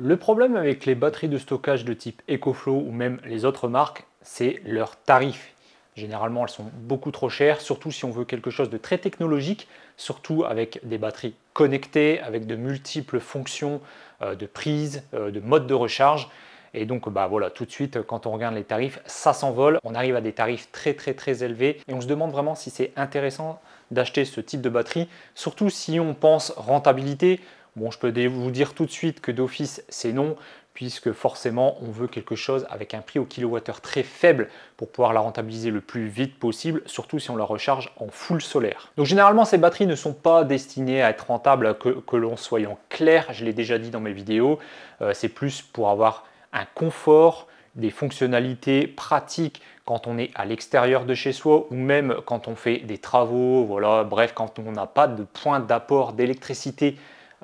Le problème avec les batteries de stockage de type EcoFlow ou même les autres marques, c'est leurs tarifs. Généralement, elles sont beaucoup trop chères, surtout si on veut quelque chose de très technologique, surtout avec des batteries connectées, avec de multiples fonctions euh, de prise, euh, de mode de recharge. Et donc, bah voilà, tout de suite, quand on regarde les tarifs, ça s'envole. On arrive à des tarifs très, très, très élevés. Et on se demande vraiment si c'est intéressant d'acheter ce type de batterie, surtout si on pense rentabilité, Bon, je peux vous dire tout de suite que d'office, c'est non, puisque forcément, on veut quelque chose avec un prix au kilowattheure très faible pour pouvoir la rentabiliser le plus vite possible, surtout si on la recharge en full solaire. Donc généralement, ces batteries ne sont pas destinées à être rentables, que, l'on soit en clair, je l'ai déjà dit dans mes vidéos, euh, c'est plus pour avoir un confort, des fonctionnalités pratiques quand on est à l'extérieur de chez soi ou même quand on fait des travaux, voilà, bref, quand on n'a pas de point d'apport d'électricité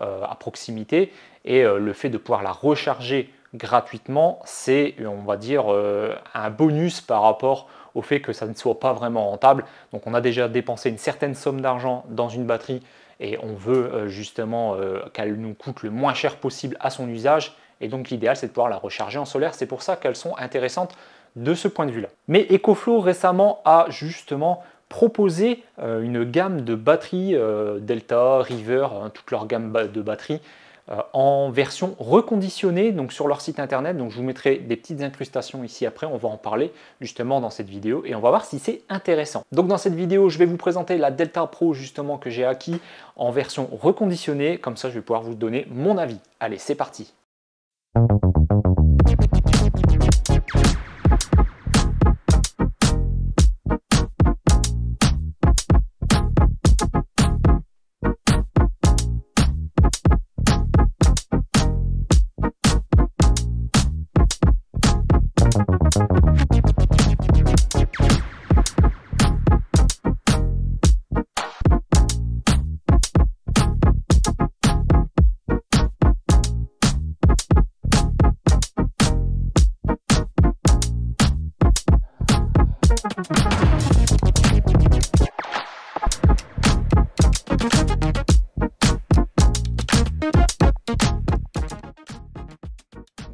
euh, à proximité. Et euh, le fait de pouvoir la recharger gratuitement, c'est, on va dire, euh, un bonus par rapport au fait que ça ne soit pas vraiment rentable. Donc on a déjà dépensé une certaine somme d'argent dans une batterie et on veut justement qu'elle nous coûte le moins cher possible à son usage. Et donc l'idéal, c'est de pouvoir la recharger en solaire. C'est pour ça qu'elles sont intéressantes de ce point de vue-là. Mais EcoFlow récemment a justement proposer euh, une gamme de batteries euh, Delta, River, hein, toute leur gamme de batteries euh, en version reconditionnée donc sur leur site internet. Donc je vous mettrai des petites incrustations ici après, on va en parler justement dans cette vidéo et on va voir si c'est intéressant. Donc dans cette vidéo, je vais vous présenter la Delta Pro justement que j'ai acquis en version reconditionnée, comme ça je vais pouvoir vous donner mon avis. Allez, c'est parti.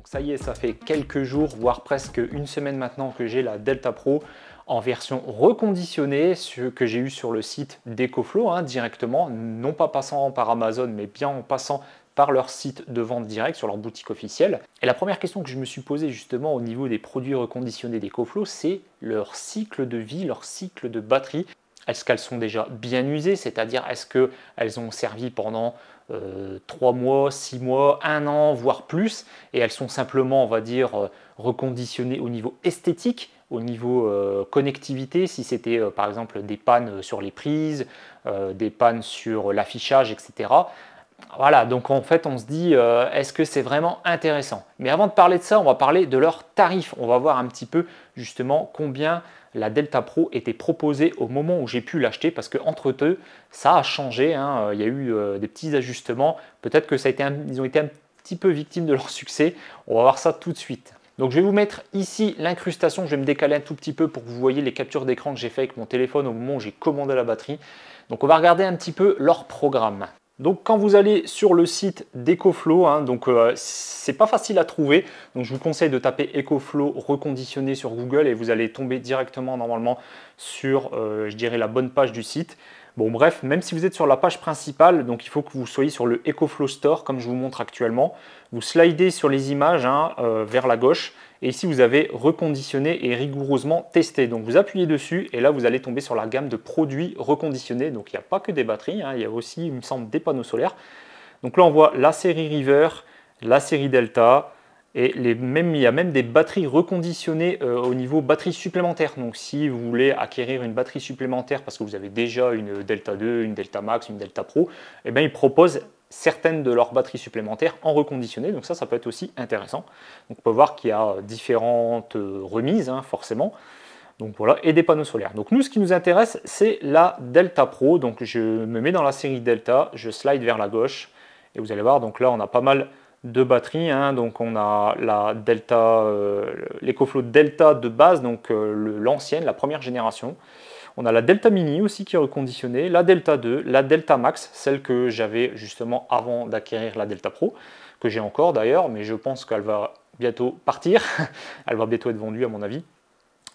ça y est, ça fait quelques jours, voire presque une semaine maintenant que j'ai la Delta Pro en version reconditionnée, ce que j'ai eu sur le site d'EcoFlow hein, directement, non pas passant par Amazon, mais bien en passant par leur site de vente directe sur leur boutique officielle. Et la première question que je me suis posée justement au niveau des produits reconditionnés des c'est leur cycle de vie, leur cycle de batterie. Est-ce qu'elles sont déjà bien usées, c'est-à-dire est-ce qu'elles ont servi pendant 3 euh, mois, 6 mois, 1 an, voire plus, et elles sont simplement, on va dire, euh, reconditionnées au niveau esthétique, au niveau euh, connectivité, si c'était par exemple des pannes sur les prises, des pannes sur l'affichage, etc. Voilà, donc en fait, on se dit, euh, est-ce que c'est vraiment intéressant Mais avant de parler de ça, on va parler de leurs tarifs. On va voir un petit peu justement combien la Delta Pro était proposée au moment où j'ai pu l'acheter, parce que entre ça a changé. Hein. Euh, il y a eu euh, des petits ajustements. Peut-être que ça a été, ils ont été un petit peu victimes de leur succès. On va voir ça tout de suite. Donc je vais vous mettre ici l'incrustation, je vais me décaler un tout petit peu pour que vous voyez les captures d'écran que j'ai fait avec mon téléphone au moment où j'ai commandé la batterie. Donc on va regarder un petit peu leur programme. Donc quand vous allez sur le site d'EcoFlow, hein, donc euh, c'est pas facile à trouver, donc je vous conseille de taper EcoFlow reconditionné sur Google et vous allez tomber directement normalement sur, euh, je dirais, la bonne page du site. Bon bref, même si vous êtes sur la page principale, donc il faut que vous soyez sur le EcoFlow Store comme je vous montre actuellement. Vous slidez sur les images hein, euh, vers la gauche et ici, vous avez reconditionné et rigoureusement testé. Donc vous appuyez dessus et là, vous allez tomber sur la gamme de produits reconditionnés. Donc il n'y a pas que des batteries, hein, il y a aussi, il me semble, des panneaux solaires. Donc là, on voit la série River, la série Delta, et les mêmes, il y a même des batteries reconditionnées euh, au niveau batterie supplémentaire. Donc si vous voulez acquérir une batterie supplémentaire parce que vous avez déjà une Delta 2, une Delta Max, une Delta Pro, eh bien ils proposent certaines de leurs batteries supplémentaires en reconditionné. Donc ça, ça peut être aussi intéressant. Donc on peut voir qu'il y a euh, différentes euh, remises, hein, forcément. Donc voilà, et des panneaux solaires. Donc nous, ce qui nous intéresse, c'est la Delta Pro. Donc je me mets dans la série Delta, je slide vers la gauche, et vous allez voir, donc là, on a pas mal de batteries. Hein. donc on a la Delta, euh, l'ÉcoFlow Delta de base, donc l'ancienne, la première génération. On a la Delta Mini aussi qui est reconditionnée, la Delta 2, la Delta Max, celle que j'avais justement avant d'acquérir la Delta Pro, que j'ai encore d'ailleurs, mais je pense qu'elle va bientôt partir. Elle va bientôt être vendue à mon avis.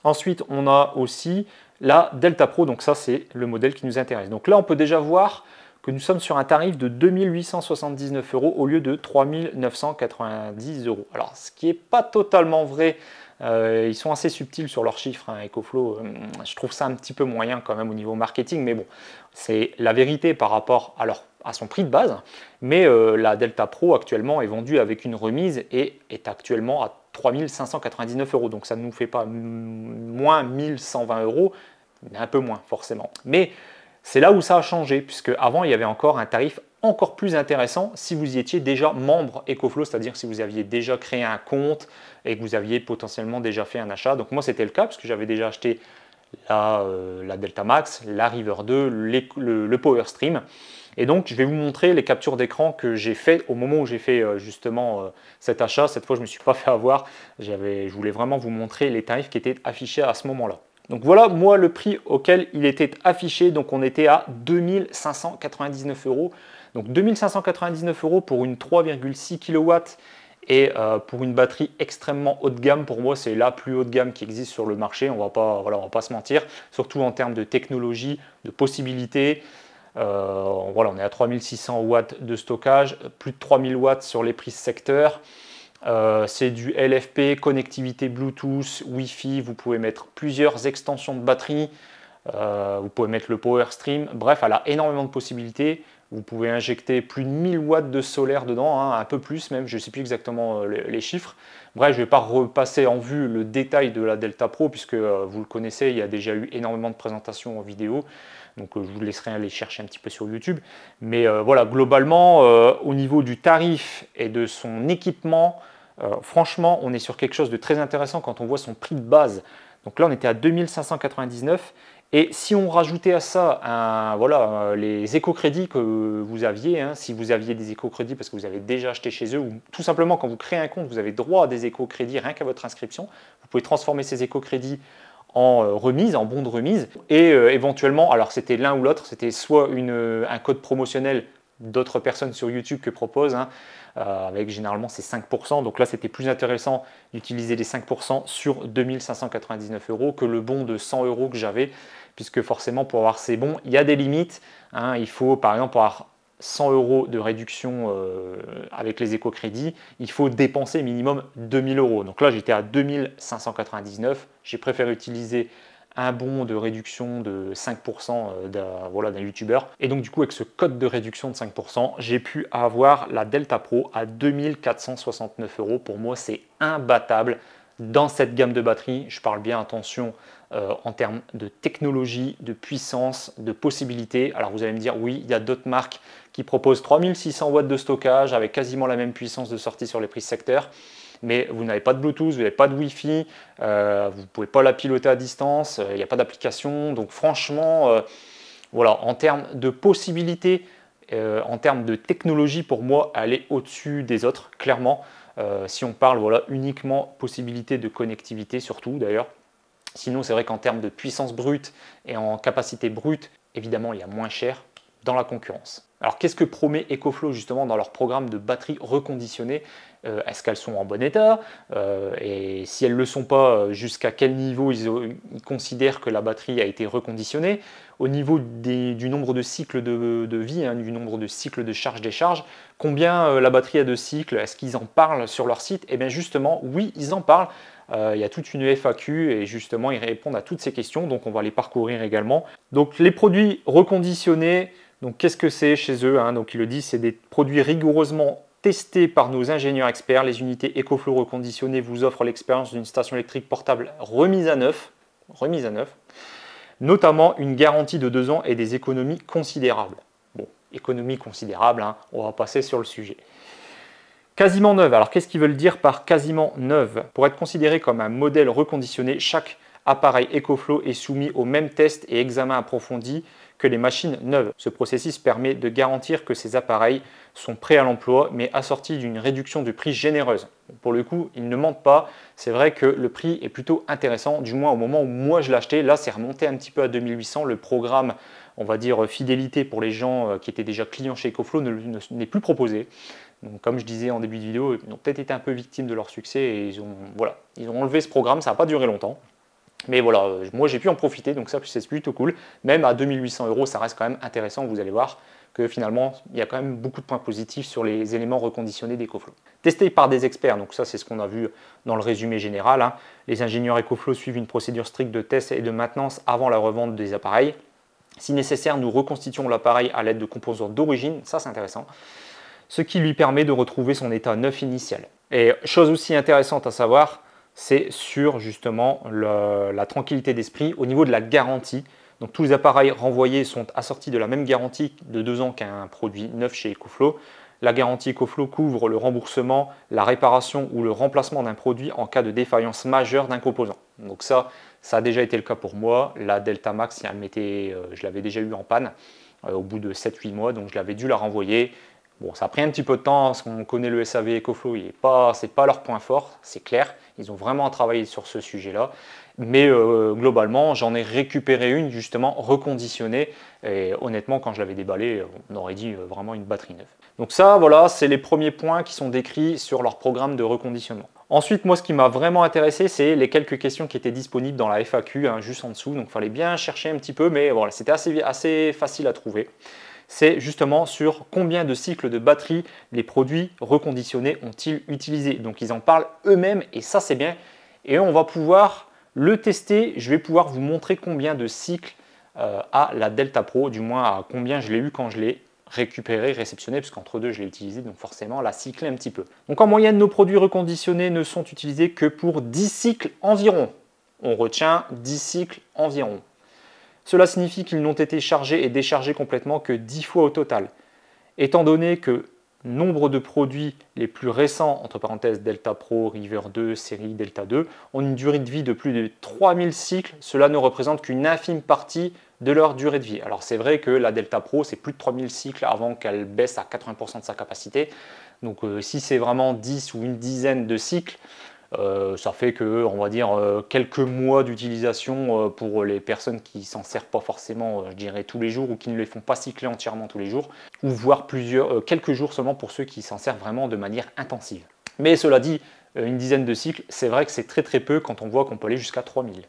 Ensuite, on a aussi la Delta Pro, donc ça c'est le modèle qui nous intéresse. Donc là, on peut déjà voir que nous sommes sur un tarif de 2879 euros au lieu de 3990 euros. Alors, ce qui n'est pas totalement vrai euh, ils sont assez subtils sur leurs chiffres. Hein, EcoFlow, euh, je trouve ça un petit peu moyen quand même au niveau marketing, mais bon, c'est la vérité par rapport à, à son prix de base. Mais euh, la Delta Pro actuellement est vendue avec une remise et est actuellement à 3599 euros. Donc ça ne nous fait pas moins 1120 euros, mais un peu moins forcément. Mais c'est là où ça a changé, puisque avant il y avait encore un tarif encore plus intéressant si vous y étiez déjà membre EcoFlow, c'est-à-dire si vous aviez déjà créé un compte et que vous aviez potentiellement déjà fait un achat. Donc moi c'était le cas parce que j'avais déjà acheté la, euh, Delta Max, la River 2, le, PowerStream. Et donc je vais vous montrer les captures d'écran que j'ai fait au moment où j'ai fait euh, justement euh, cet achat. Cette fois je ne me suis pas fait avoir, je voulais vraiment vous montrer les tarifs qui étaient affichés à ce moment-là. Donc voilà, moi, le prix auquel il était affiché. Donc on était à 2599 euros donc 2599 euros pour une 3,6 kW et euh, pour une batterie extrêmement haut de gamme, pour moi, c'est la plus haut de gamme qui existe sur le marché. On ne va pas se mentir, surtout en termes de technologie, de possibilités. Euh, voilà, on est à 3600 watts de stockage, plus de 3000 watts sur les prises secteur. Euh, c'est du LFP, connectivité Bluetooth, Wi-Fi. Vous pouvez mettre plusieurs extensions de batterie. vous pouvez mettre le PowerStream. Bref, elle a énormément de possibilités. Vous pouvez injecter plus de 1000 watts de solaire dedans, hein, un peu plus même, je ne sais plus exactement euh, les chiffres. Bref, je ne vais pas repasser en vue le détail de la Delta Pro, puisque euh, vous le connaissez, il y a déjà eu énormément de présentations en vidéo, donc euh, je vous laisserai aller chercher un petit peu sur YouTube. Mais voilà, globalement, au niveau du tarif et de son équipement, franchement, on est sur quelque chose de très intéressant quand on voit son prix de base. Donc là, on était à 2599 et si on rajoutait à ça voilà, euh, les éco-crédits que vous aviez, hein, si vous aviez des éco-crédits parce que vous avez déjà acheté chez eux, ou tout simplement quand vous créez un compte, vous avez droit à des éco-crédits rien qu'à votre inscription, vous pouvez transformer ces éco-crédits en euh, remise, en bon de remise, et euh, éventuellement, alors c'était l'un ou l'autre, c'était soit un code promotionnel d'autres personnes sur YouTube que proposent, hein, euh, avec généralement ces 5%. Donc là, c'était plus intéressant d'utiliser les 5% sur 2599 euros que le bon de 100 euros que j'avais, puisque forcément, pour avoir ces bons, il y a des limites. Hein. Il faut, par exemple, avoir 100 euros de réduction euh, avec les éco-crédits, il faut dépenser minimum 2000 euros. Donc là, j'étais à 2599. J'ai préféré utiliser un bon de réduction de 5% euh, d'un voilà, youtubeur. Et donc du coup avec ce code de réduction de 5%, j'ai pu avoir la Delta Pro à 2469 euros. Pour moi c'est imbattable dans cette gamme de batterie. Je parle bien attention euh, en termes de technologie, de puissance, de possibilités. Alors vous allez me dire oui, il y a d'autres marques qui proposent 3600 watts de stockage avec quasiment la même puissance de sortie sur les prix secteur mais vous n'avez pas de Bluetooth, vous n'avez pas de Wi-Fi, euh, vous ne pouvez pas la piloter à distance, euh, il n'y a pas d'application. Donc franchement, euh, voilà, en termes de possibilités, en termes de technologie, pour moi, elle est au-dessus des autres, clairement. si on parle voilà, uniquement possibilité de connectivité, surtout d'ailleurs. Sinon, c'est vrai qu'en termes de puissance brute et en capacité brute, évidemment, il y a moins cher dans la concurrence. Alors qu'est-ce que promet EcoFlow justement dans leur programme de batterie reconditionnées euh, Est-ce qu'elles sont en bon état euh, Et si elles ne le sont pas, euh, jusqu'à quel niveau ils, considèrent que la batterie a été reconditionnée Au niveau du nombre de cycles de, vie, hein, du nombre de cycles de charge-décharge, combien la batterie a de cycles Est-ce qu'ils en parlent sur leur site Eh bien justement, oui, ils en parlent. Il y a toute une FAQ et justement, ils répondent à toutes ces questions, donc on va les parcourir également. Donc les produits reconditionnés, donc qu'est-ce que c'est chez eux hein Donc il le dit, c'est des produits rigoureusement testés par nos ingénieurs experts. Les unités EcoFlow reconditionnées vous offrent l'expérience d'une station électrique portable remise à neuf, remise à neuf, notamment une garantie de deux ans et des économies considérables. Bon, économies considérables, hein, on va passer sur le sujet. Quasiment neuve. Alors qu'est-ce qu'ils veulent dire par quasiment neuve Pour être considéré comme un modèle reconditionné, chaque appareil EcoFlow est soumis aux mêmes tests et examen approfondis les machines neuves. Ce processus permet de garantir que ces appareils sont prêts à l'emploi, mais assortis d'une réduction du prix généreuse. Pour le coup, il ne ment pas. C'est vrai que le prix est plutôt intéressant, du moins au moment où moi je l'achetais. Là, c'est remonté un petit peu à 2800. Le programme, on va dire, euh, fidélité pour les gens euh, qui étaient déjà clients chez EcoFlow n'est plus proposé. Donc, comme je disais en début de vidéo, ils ont peut-être été un peu victimes de leur succès et ils ont, voilà, ils ont enlevé ce programme. Ça n'a pas duré longtemps. Mais voilà, euh, moi j'ai pu en profiter, donc ça c'est plutôt cool. Même à 2800 euros, ça reste quand même intéressant, vous allez voir que finalement, il y a quand même beaucoup de points positifs sur les éléments reconditionnés d'EcoFlow. Testé par des experts, donc ça c'est ce qu'on a vu dans le résumé général, hein. les ingénieurs EcoFlow suivent une procédure stricte de test et de maintenance avant la revente des appareils. Si nécessaire, nous reconstituons l'appareil à l'aide de composants d'origine, ça c'est intéressant, ce qui lui permet de retrouver son état neuf initial. Et chose aussi intéressante à savoir, c'est sur justement la tranquillité d'esprit au niveau de la garantie. Donc tous les appareils renvoyés sont assortis de la même garantie de deux ans qu'un produit neuf chez EcoFlow. La garantie EcoFlow couvre le remboursement, la réparation ou le remplacement d'un produit en cas de défaillance majeure d'un composant. Donc ça, ça a déjà été le cas pour moi. La Delta Max, euh, je l'avais déjà eu en panne euh, au bout de 7-8 mois, donc je l'avais dû la renvoyer. Bon, ça a pris un petit peu de temps parce qu'on connaît le SAV EcoFlow, ce n'est pas, pas leur point fort, c'est clair. Ils ont vraiment travaillé sur ce sujet-là. Mais euh, globalement, j'en ai récupéré une justement reconditionnée. Et honnêtement, quand je l'avais déballée, on aurait dit euh, vraiment une batterie neuve. Donc ça, voilà, c'est les premiers points qui sont décrits sur leur programme de reconditionnement. Ensuite, moi, ce qui m'a vraiment intéressé, c'est les quelques questions qui étaient disponibles dans la FAQ, hein, juste en dessous. Donc, il fallait bien chercher un petit peu, mais voilà, c'était assez facile à trouver c'est justement sur combien de cycles de batterie les produits reconditionnés ont-ils utilisé. Donc ils en parlent eux-mêmes et ça c'est bien. Et on va pouvoir le tester, je vais pouvoir vous montrer combien de cycles euh, a la Delta Pro, du moins à combien je l'ai eu quand je l'ai récupéré, réceptionné, puisqu'entre deux je l'ai utilisé, donc forcément la cycler un petit peu. Donc en moyenne, nos produits reconditionnés ne sont utilisés que pour 10 cycles environ. On retient 10 cycles environ. Cela signifie qu'ils n'ont été chargés et déchargés complètement que 10 fois au total. Étant donné que nombre de produits les plus récents, entre parenthèses Delta Pro, River 2, série Delta 2, ont une durée de vie de plus de 3000 cycles, cela ne représente qu'une infime partie de leur durée de vie. Alors c'est vrai que la Delta Pro, c'est plus de 3000 cycles avant qu'elle baisse à 80% de sa capacité. Donc euh, si c'est vraiment 10 ou une dizaine de cycles, euh, ça fait que, on va dire, euh, quelques mois d'utilisation euh, pour les personnes qui s'en servent pas forcément, je dirais, tous les jours ou qui ne les font pas cycler entièrement tous les jours, ou voire plusieurs, quelques jours seulement pour ceux qui s'en servent vraiment de manière intensive. Mais cela dit, une dizaine de cycles, c'est vrai que c'est très très peu quand on voit qu'on peut aller jusqu'à 3000.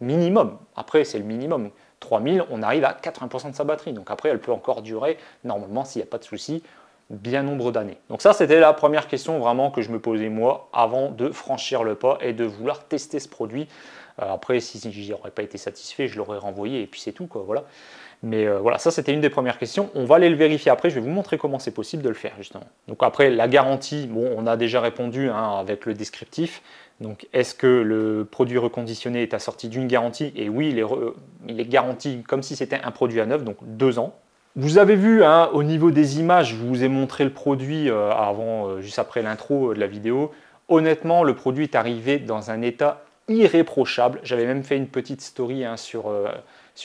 Minimum, après c'est le minimum. 3000, on arrive à 80% de sa batterie. Donc après, elle peut encore durer, normalement, s'il n'y a pas de souci, bien nombre d'années. Donc ça, c'était la première question vraiment que je me posais moi avant de franchir le pas et de vouloir tester ce produit. Euh, après, si aurais pas été satisfait, je l'aurais renvoyé et puis c'est tout quoi. Voilà. Mais euh, voilà, ça c'était une des premières questions. On va aller le vérifier après. Je vais vous montrer comment c'est possible de le faire justement. Donc après la garantie, bon, on a déjà répondu hein, avec le descriptif. Donc est-ce que le produit reconditionné est assorti d'une garantie Et oui, il il est garanti comme si c'était un produit à neuf, donc deux ans vous avez vu hein, au niveau des images, je vous ai montré le produit euh, avant, euh, juste après l'intro euh, de la vidéo. Honnêtement, le produit est arrivé dans un état irréprochable. J'avais même fait une petite story hein, sur,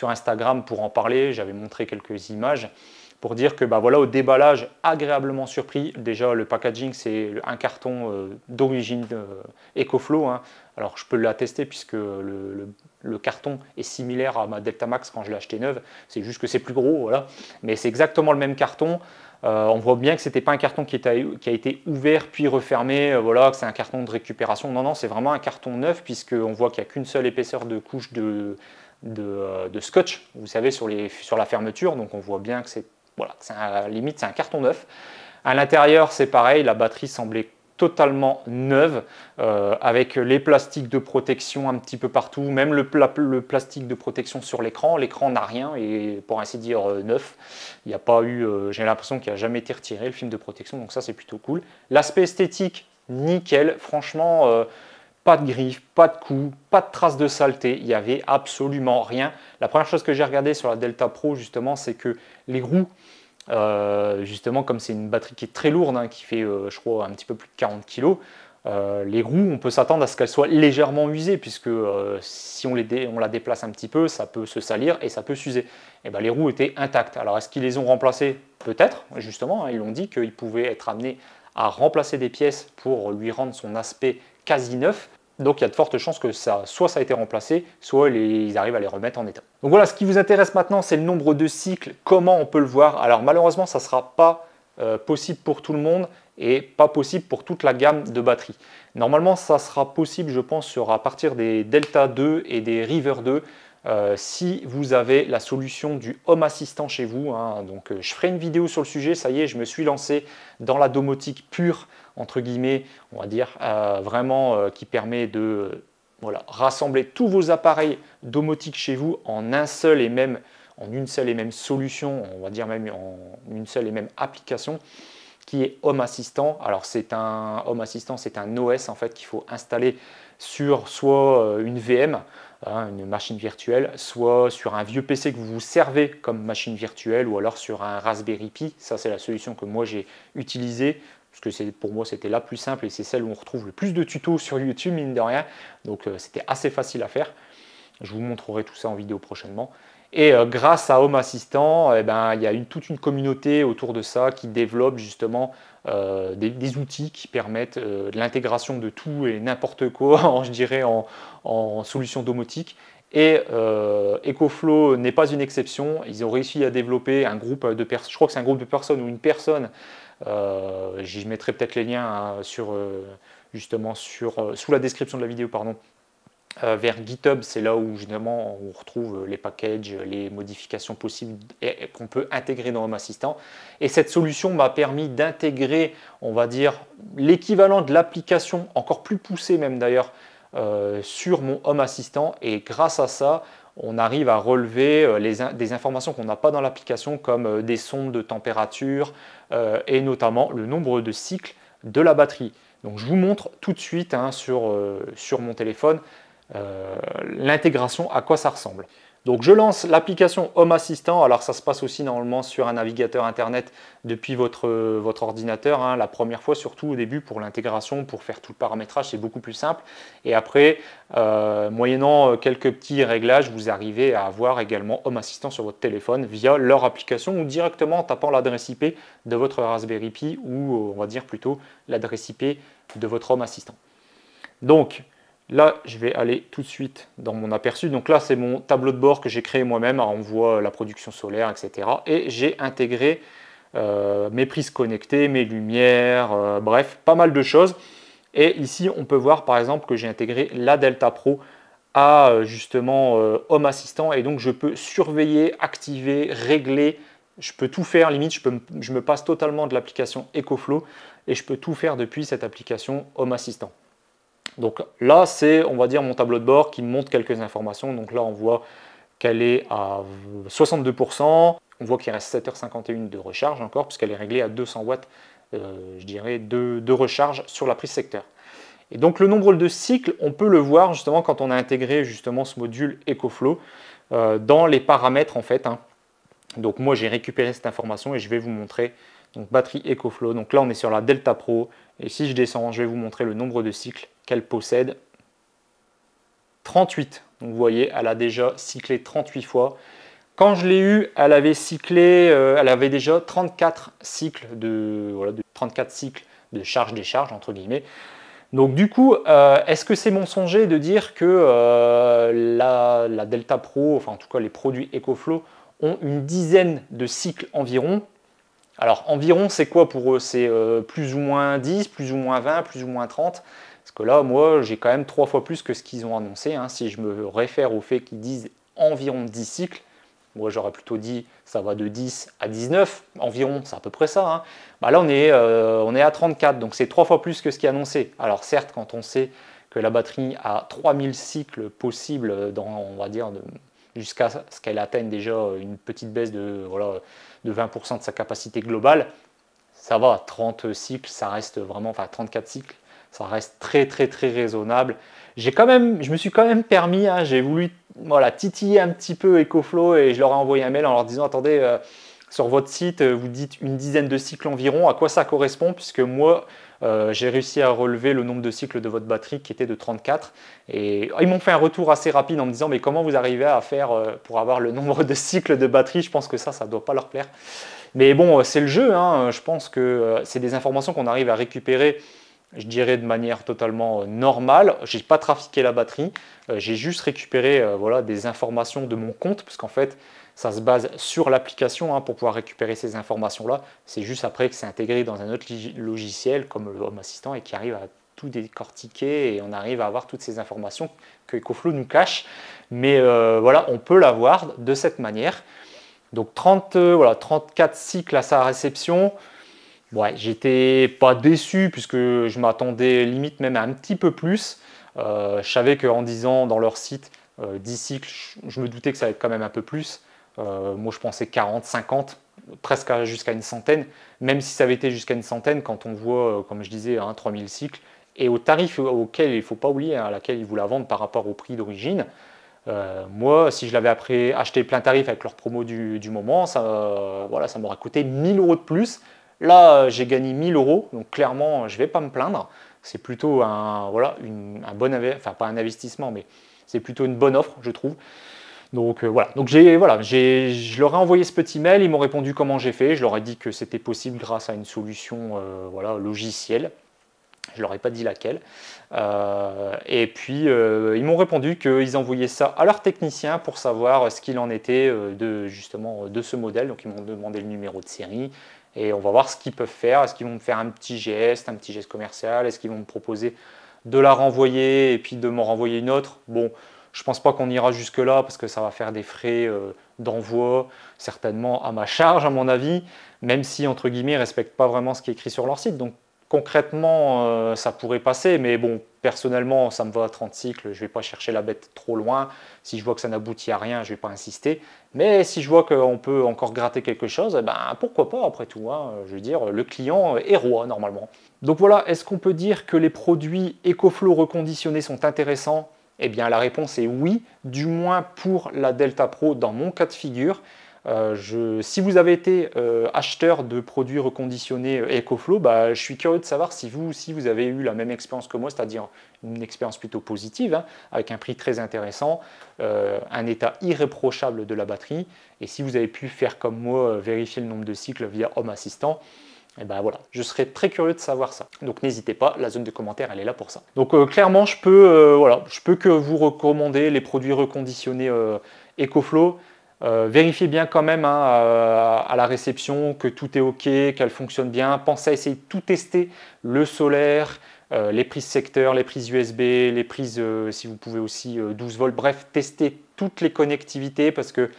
Instagram pour en parler. J'avais montré quelques images pour dire que bah, voilà, au déballage, agréablement surpris. Déjà, le packaging, c'est un carton d'origine EcoFlow. Hein. Alors, je peux l'attester puisque le le carton est similaire à ma Delta Max quand je l'ai acheté neuve, c'est juste que c'est plus gros, voilà. Mais c'est exactement le même carton. Euh, on voit bien que ce n'était pas un carton qui, a été ouvert puis refermé, euh, voilà, que c'est un carton de récupération. Non, non, c'est vraiment un carton neuf puisqu'on voit qu'il n'y a qu'une seule épaisseur de couche euh, de, scotch, vous savez, sur, les, sur, la fermeture. Donc on voit bien que c'est, voilà, c'est limite, c'est un carton neuf. À l'intérieur, c'est pareil, la batterie semblait totalement neuve, euh, avec les plastiques de protection un petit peu partout, même le, le plastique de protection sur l'écran. L'écran n'a rien, et pour ainsi dire euh, neuf. Il n'y a pas eu, euh, j'ai l'impression qu'il n'a jamais été retiré le film de protection, donc ça c'est plutôt cool. L'aspect esthétique, nickel. Franchement, pas de griffes, pas de coups, pas de traces de saleté, il n'y avait absolument rien. La première chose que j'ai regardé sur la Delta Pro justement, c'est que les roues euh, justement, comme c'est une batterie qui est très lourde, hein, qui fait, euh, je crois, un petit peu plus de 40 kg, euh, les roues, on peut s'attendre à ce qu'elles soient légèrement usées, puisque si on, les on la déplace un petit peu, ça peut se salir et ça peut s'user. Et eh ben, les roues étaient intactes. Alors, est-ce qu'ils les ont remplacées Peut-être, justement. Hein, ils l'ont dit qu'ils pouvaient être amenés à remplacer des pièces pour lui rendre son aspect quasi neuf. Donc il y a de fortes chances que ça, soit ça a été remplacé, soit ils arrivent à les remettre en état. Donc voilà, ce qui vous intéresse maintenant, c'est le nombre de cycles, comment on peut le voir. Alors malheureusement, ça ne sera pas euh, possible pour tout le monde et pas possible pour toute la gamme de batteries. Normalement, ça sera possible, je pense, à partir des Delta 2 et des River 2. Euh, si vous avez la solution du Home Assistant chez vous, hein, donc euh, je ferai une vidéo sur le sujet, ça y est, je me suis lancé dans la domotique pure, entre guillemets, on va dire, euh, vraiment qui permet de rassembler tous vos appareils domotiques chez vous en seul et en une seule et même solution, on va dire même en une seule et même application qui est Home Assistant. Alors c'est un Home Assistant, c'est un OS en fait qu'il faut installer sur soit une VM, Hein, une machine virtuelle, soit sur un vieux PC que vous vous servez comme machine virtuelle, ou alors sur un Raspberry Pi. Ça, c'est la solution que moi j'ai utilisée, parce que pour moi c'était la plus simple et c'est celle où on retrouve le plus de tutos sur YouTube, mine de rien. Donc euh, c'était assez facile à faire. Je vous montrerai tout ça en vidéo prochainement. Et euh, grâce à Home Assistant, eh ben, il y a toute une communauté autour de ça qui développe justement euh, des, outils qui permettent euh, l'intégration de tout et n'importe quoi, en, je dirais, en, solution domotique. Et euh, EcoFlow n'est pas une exception. Ils ont réussi à développer un groupe de personnes, je crois que c'est un groupe de personnes ou une personne, euh, j'y mettrai peut-être les liens hein, sur, justement sur, sous la description de la vidéo, pardon, euh, vers GitHub, c'est là où généralement on retrouve euh, les packages, euh, les modifications possibles qu'on peut intégrer dans Home Assistant. Et cette solution m'a permis d'intégrer, on va dire, l'équivalent de l'application, encore plus poussée même d'ailleurs, sur mon Home Assistant. Et grâce à ça, on arrive à relever des informations qu'on n'a pas dans l'application, comme des sondes de température et notamment le nombre de cycles de la batterie. Donc je vous montre tout de suite hein, sur mon téléphone euh, l'intégration, à quoi ça ressemble. Donc je lance l'application Home Assistant, alors ça se passe aussi normalement sur un navigateur internet depuis votre, votre ordinateur, hein, la première fois surtout au début pour l'intégration, pour faire tout le paramétrage, c'est beaucoup plus simple. Et après, euh, moyennant euh, quelques petits réglages, vous arrivez à avoir également Home Assistant sur votre téléphone via leur application ou directement en tapant l'adresse IP de votre Raspberry Pi ou on va dire plutôt l'adresse IP de votre Home Assistant. Donc Là, je vais aller tout de suite dans mon aperçu. Donc là, c'est mon tableau de bord que j'ai créé moi-même. Ah, on voit la production solaire, etc. Et j'ai intégré euh, mes prises connectées, mes lumières, euh, bref, pas mal de choses. Et ici, on peut voir par exemple que j'ai intégré la Delta Pro à euh, justement Home Assistant. Et donc, je peux surveiller, activer, régler. Je peux tout faire, limite, je, je me passe totalement de l'application EcoFlow et je peux tout faire depuis cette application Home Assistant. Donc là, c'est, on va dire, mon tableau de bord qui montre quelques informations. Donc là, on voit qu'elle est à 62%. On voit qu'il reste 7h51 de recharge encore, puisqu'elle est réglée à 200 watts, je dirais, de, recharge sur la prise secteur. Et donc le nombre de cycles, on peut le voir justement quand on a intégré justement ce module EcoFlow dans les paramètres en fait. Donc moi j'ai récupéré cette information et je vais vous montrer donc batterie EcoFlow. Donc là on est sur la Delta Pro et si je descends, je vais vous montrer le nombre de cycles qu'elle possède 38. Donc vous voyez, elle a déjà cyclé 38 fois. Quand je l'ai eu, elle avait cyclé, euh, elle avait déjà 34 cycles de, 34 cycles de charge-décharge entre guillemets. Donc du coup, euh, est-ce que c'est mensonger de dire que euh, la, Delta Pro, enfin en tout cas les produits EcoFlow, ont une dizaine de cycles environ Alors environ, c'est quoi pour eux C'est plus ou moins 10, plus ou moins 20, plus ou moins 30 que là, moi, j'ai quand même trois fois plus que ce qu'ils ont annoncé. Hein. Si je me réfère au fait qu'ils disent environ 10 cycles, moi j'aurais plutôt dit ça va de 10 à 19, environ, c'est à peu près ça. Hein. Bah là, on est, euh, on est à 34, donc c'est trois fois plus que ce qui est annoncé. Alors certes, quand on sait que la batterie a 3000 cycles possibles, dans, on va dire, jusqu'à ce qu'elle atteigne déjà une petite baisse de, de 20% de sa capacité globale, ça va, 30 cycles, ça reste vraiment, enfin 34 cycles, ça reste très très très raisonnable. J'ai quand même, je me suis quand même permis, hein, j'ai voulu voilà, titiller un petit peu EcoFlow et je leur ai envoyé un mail en leur disant attendez, euh, sur votre site, euh, vous dites une dizaine de cycles environ, à quoi ça correspond Puisque moi, euh, j'ai réussi à relever le nombre de cycles de votre batterie qui était de 34. Et ils m'ont fait un retour assez rapide en me disant mais comment vous arrivez à faire pour avoir le nombre de cycles de batterie Je pense que ça, ça ne doit pas leur plaire. Mais bon, c'est le jeu, hein. je pense que c'est des informations qu'on arrive à récupérer je dirais de manière totalement euh, normale. je n'ai pas trafiqué la batterie, euh, j'ai juste récupéré euh, voilà, des informations de mon compte, parce qu'en fait, ça se base sur l'application hein, pour pouvoir récupérer ces informations-là. C'est juste après que c'est intégré dans un autre logiciel comme le Home Assistant et qui arrive à tout décortiquer et on arrive à avoir toutes ces informations que EcoFlow nous cache. Mais voilà, on peut l'avoir de cette manière. Donc voilà, 34 cycles à sa réception ouais, j'étais pas déçu puisque je m'attendais limite même à un petit peu plus. Euh, je savais qu'en disant dans leur site, 10 euh, cycles, je me doutais que ça allait être quand même un peu plus. Euh, moi, je pensais 40, 50, presque jusqu'à une centaine. Même si ça avait été jusqu'à une centaine, quand on voit, comme je disais, 1 hein, 3000 cycles, et au tarif auquel il ne faut pas oublier, hein, à laquelle ils vous la vendent par rapport au prix d'origine, moi, si je l'avais acheté plein tarif avec leur promo du, moment, ça, ça m'aurait coûté 1000 euros de plus Là, euh, j'ai gagné 1000 euros, donc clairement, euh, je ne vais pas me plaindre. C'est plutôt un, voilà, bon enfin pas un investissement, mais c'est plutôt une bonne offre, je trouve. Donc euh, voilà, donc voilà, je leur ai envoyé ce petit mail, ils m'ont répondu comment j'ai fait, je leur ai dit que c'était possible grâce à une solution logicielle. Je ne leur ai pas dit laquelle. et puis ils m'ont répondu qu'ils envoyaient ça à leur technicien pour savoir ce qu'il en était de justement de ce modèle. Donc ils m'ont demandé le numéro de série, et on va voir ce qu'ils peuvent faire. Est-ce qu'ils vont me faire un petit geste, un petit geste commercial Est-ce qu'ils vont me proposer de la renvoyer et puis de m'en renvoyer une autre Bon, je ne pense pas qu'on ira jusque-là parce que ça va faire des frais euh, d'envoi, certainement à ma charge, à mon avis, même si, entre guillemets, ils respectent pas vraiment ce qui est écrit sur leur site. Donc Concrètement, euh, ça pourrait passer, mais bon, personnellement, ça me va à 30 cycles, je ne vais pas chercher la bête trop loin. Si je vois que ça n'aboutit à rien, je ne vais pas insister. Mais si je vois qu'on peut encore gratter quelque chose, eh ben, pourquoi pas après tout hein. Je veux dire, le client est roi normalement. Donc voilà, est-ce qu'on peut dire que les produits EcoFlow reconditionnés sont intéressants Eh bien la réponse est oui, du moins pour la Delta Pro dans mon cas de figure. Euh, si vous avez été euh, acheteur de produits reconditionnés euh, EcoFlow, bah, je suis curieux de savoir si vous, si vous avez eu la même expérience que moi, c'est-à-dire une expérience plutôt positive, hein, avec un prix très intéressant, un état irréprochable de la batterie, et si vous avez pu faire comme moi, vérifier le nombre de cycles via Home Assistant. Et eh ben voilà, je serais très curieux de savoir ça. Donc n'hésitez pas, la zone de commentaires, elle est là pour ça. Donc clairement, je peux, je peux que vous recommander les produits reconditionnés EcoFlow. Euh, vérifiez bien quand même hein, euh, à, la réception que tout est OK, qu'elle fonctionne bien. Pensez à essayer de tout tester, le solaire, euh, les prises secteur, les prises USB, les prises, si vous pouvez aussi 12 volts. Bref, testez toutes les connectivités parce que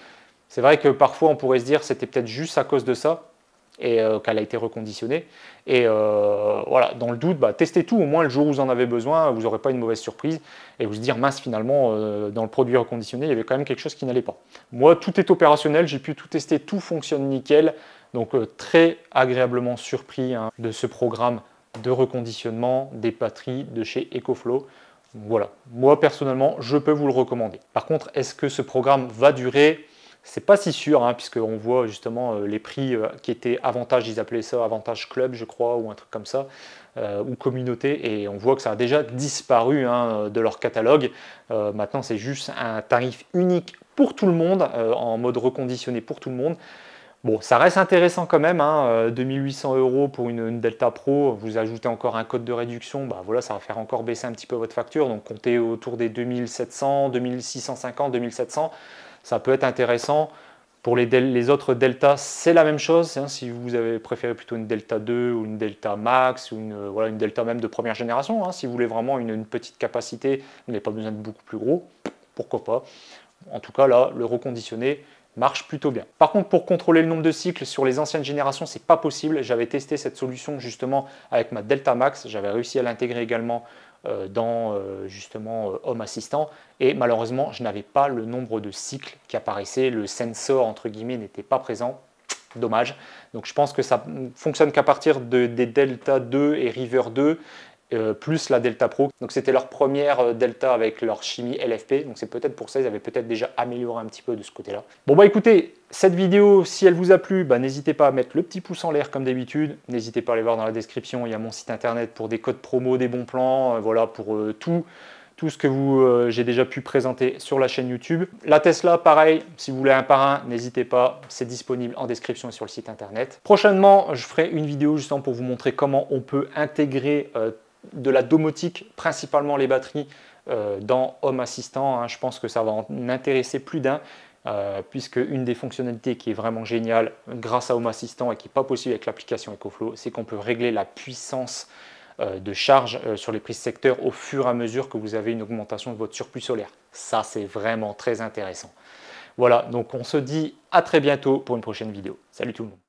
c'est vrai que parfois on pourrait se dire c'était peut-être juste à cause de ça et euh, qu'elle a été reconditionnée. Et euh, voilà, dans le doute, bah, testez tout, au moins le jour où vous en avez besoin, vous n'aurez pas une mauvaise surprise, et vous se dire, mince, finalement, euh, dans le produit reconditionné, il y avait quand même quelque chose qui n'allait pas. Moi, tout est opérationnel, j'ai pu tout tester, tout fonctionne nickel, donc très agréablement surpris hein, de ce programme de reconditionnement des batteries de chez EcoFlow. Voilà, moi personnellement, je peux vous le recommander. Par contre, est-ce que ce programme va durer c'est pas si sûr, hein, puisqu'on voit justement euh, les prix euh, qui étaient avantage, ils appelaient ça avantage club, je crois, ou un truc comme ça, euh, ou communauté, et on voit que ça a déjà disparu hein, de leur catalogue. maintenant, c'est juste un tarif unique pour tout le monde, en mode reconditionné pour tout le monde. Bon, ça reste intéressant quand même, 2800 hein, euros pour une, Delta Pro, vous ajoutez encore un code de réduction, bah voilà, ça va faire encore baisser un petit peu votre facture, donc comptez autour des 2700, 2650, 2700 ça peut être intéressant. Pour les, autres deltas, c'est la même chose. Hein. si vous avez préféré plutôt une delta 2 ou une delta max ou une, euh, delta même de première génération, hein. si vous voulez vraiment une, petite capacité, vous n'avez pas besoin de beaucoup plus gros, pourquoi pas. En tout cas, là, le reconditionné, marche plutôt bien. Par contre, pour contrôler le nombre de cycles sur les anciennes générations, c'est pas possible. J'avais testé cette solution justement avec ma Delta Max. J'avais réussi à l'intégrer également euh, dans euh, justement euh, Home Assistant. Et malheureusement, je n'avais pas le nombre de cycles qui apparaissaient. Le sensor, entre guillemets, n'était pas présent. Dommage. Donc je pense que ça fonctionne qu'à partir de, des Delta 2 et River 2 euh, plus la Delta Pro. Donc c'était leur première euh, Delta avec leur chimie LFP, donc c'est peut-être pour ça ils avaient peut-être déjà amélioré un petit peu de ce côté-là. Bon bah écoutez, cette vidéo, si elle vous a plu, bah, n'hésitez pas à mettre le petit pouce en l'air comme d'habitude, n'hésitez pas à aller voir dans la description, il y a mon site internet pour des codes promo, des bons plans, euh, voilà pour tout tout ce que vous, j'ai déjà pu présenter sur la chaîne YouTube. La Tesla, pareil, si vous voulez un par un, n'hésitez pas, c'est disponible en description et sur le site internet. Prochainement, je ferai une vidéo justement pour vous montrer comment on peut intégrer de la domotique, principalement les batteries, euh, dans Home Assistant. Hein, je pense que ça va en intéresser plus d'un, euh, puisque une des fonctionnalités qui est vraiment géniale grâce à Home Assistant et qui n'est pas possible avec l'application EcoFlow, c'est qu'on peut régler la puissance euh, de charge sur les prises secteur au fur et à mesure que vous avez une augmentation de votre surplus solaire. Ça, c'est vraiment très intéressant. Voilà, donc on se dit à très bientôt pour une prochaine vidéo. Salut tout le monde